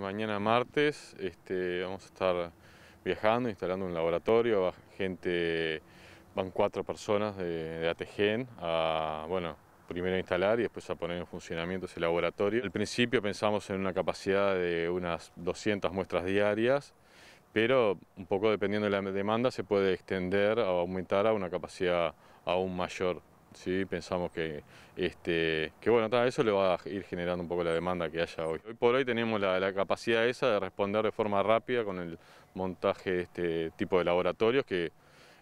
mañana martes este, vamos a estar viajando, instalando un laboratorio, gente, van cuatro personas de, de ATGEN a, bueno, primero a instalar y después a poner en funcionamiento ese laboratorio. Al principio pensamos en una capacidad de unas 200 muestras diarias, pero un poco dependiendo de la demanda se puede extender o aumentar a una capacidad aún mayor. ¿sí? pensamos que, este, que bueno, eso le va a ir generando un poco la demanda que haya hoy. Hoy por hoy tenemos la, capacidad esa de responder de forma rápida con el montaje de este tipo de laboratorios que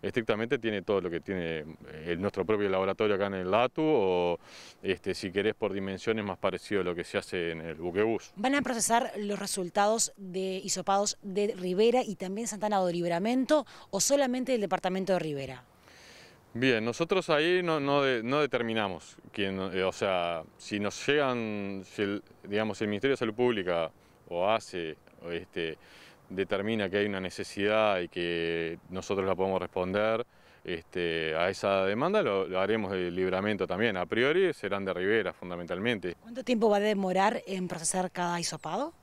estrictamente tiene todo lo que tiene eh, nuestro propio laboratorio acá en el LATU o este, si querés por dimensiones más parecido a lo que se hace en el buquebús. Van a procesar los resultados de isopados de Rivera y también Santana de Liberamento o solamente del departamento de Rivera? Bien, nosotros ahí no, determinamos quién, eh, o sea, si nos llegan, si el, digamos, el Ministerio de Salud Pública o hace, este, determina que hay una necesidad y que nosotros la podemos responder este, a esa demanda, lo, haremos de libramento también. A priori serán de Rivera, fundamentalmente. ¿Cuánto tiempo va a demorar en procesar cada isopado?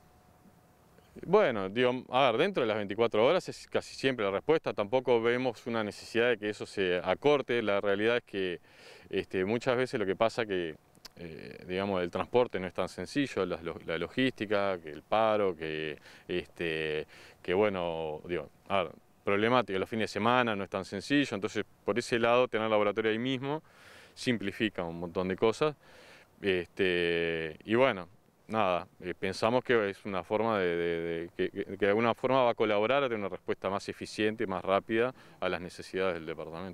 Bueno, a ver, dentro de las 24 horas es casi siempre la respuesta, tampoco vemos una necesidad de que eso se acorte, la realidad es que este, muchas veces lo que pasa que, eh, digamos, el transporte no es tan sencillo, la, logística, que el paro, que, este, que bueno, digo, a ver, problemática, los fines de semana no es tan sencillo, entonces por ese lado tener laboratorio ahí mismo simplifica un montón de cosas, este, y bueno, nada, eh, pensamos que es una forma de, que, de alguna forma va a colaborar a tener una respuesta más eficiente, y más rápida a las necesidades del departamento.